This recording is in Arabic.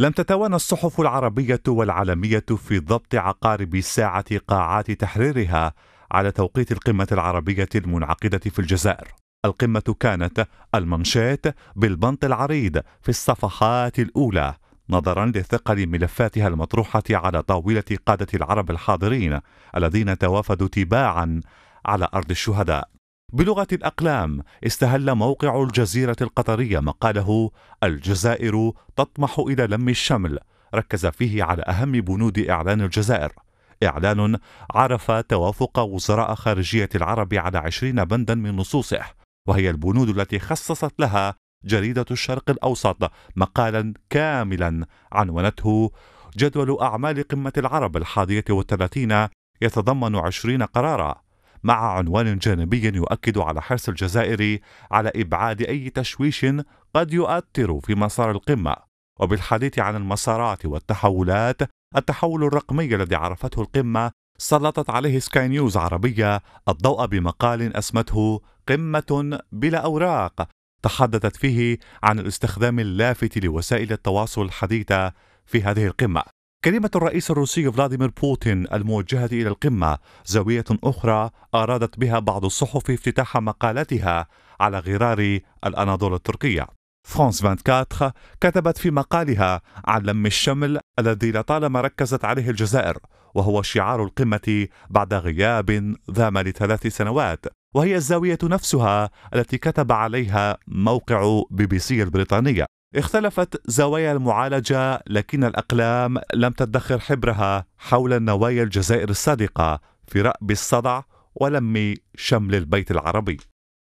لم تتوانى الصحف العربية والعالمية في ضبط عقارب ساعة قاعات تحريرها على توقيت القمة العربية المنعقدة في الجزائر. القمة كانت المنشات بالبنط العريض في الصفحات الأولى نظرا لثقل ملفاتها المطروحة على طاولة قادة العرب الحاضرين الذين توافدوا تباعا على أرض الشهداء. بلغة الأقلام استهل موقع الجزيرة القطرية مقاله الجزائر تطمح إلى لم الشمل ركز فيه على أهم بنود إعلان الجزائر إعلان عرف توافق وزراء خارجية العرب على عشرين بندا من نصوصه وهي البنود التي خصصت لها جريدة الشرق الأوسط مقالا كاملا عنونته جدول أعمال قمة العرب الحادية والثلاثين يتضمن عشرين قرارا مع عنوان جانبي يؤكد على حرص الجزائر على إبعاد أي تشويش قد يؤثر في مسار القمة وبالحديث عن المسارات والتحولات التحول الرقمي الذي عرفته القمة سلطت عليه سكاي نيوز عربية الضوء بمقال أسمته قمة بلا أوراق تحدثت فيه عن الاستخدام اللافت لوسائل التواصل الحديثة في هذه القمة كلمة الرئيس الروسي فلاديمير بوتين الموجهة إلى القمة زاوية أخرى أرادت بها بعض الصحف افتتاح مقالتها على غرار الأناضول التركية. فرانس 24 كتبت في مقالها عن لم الشمل الذي لطالما ركزت عليه الجزائر وهو شعار القمة بعد غياب دام لثلاث سنوات وهي الزاوية نفسها التي كتب عليها موقع بي بي سي البريطانية اختلفت زوايا المعالجة لكن الأقلام لم تدخر حبرها حول النوايا الجزائر الصادقة في رأب الصدع ولم شمل البيت العربي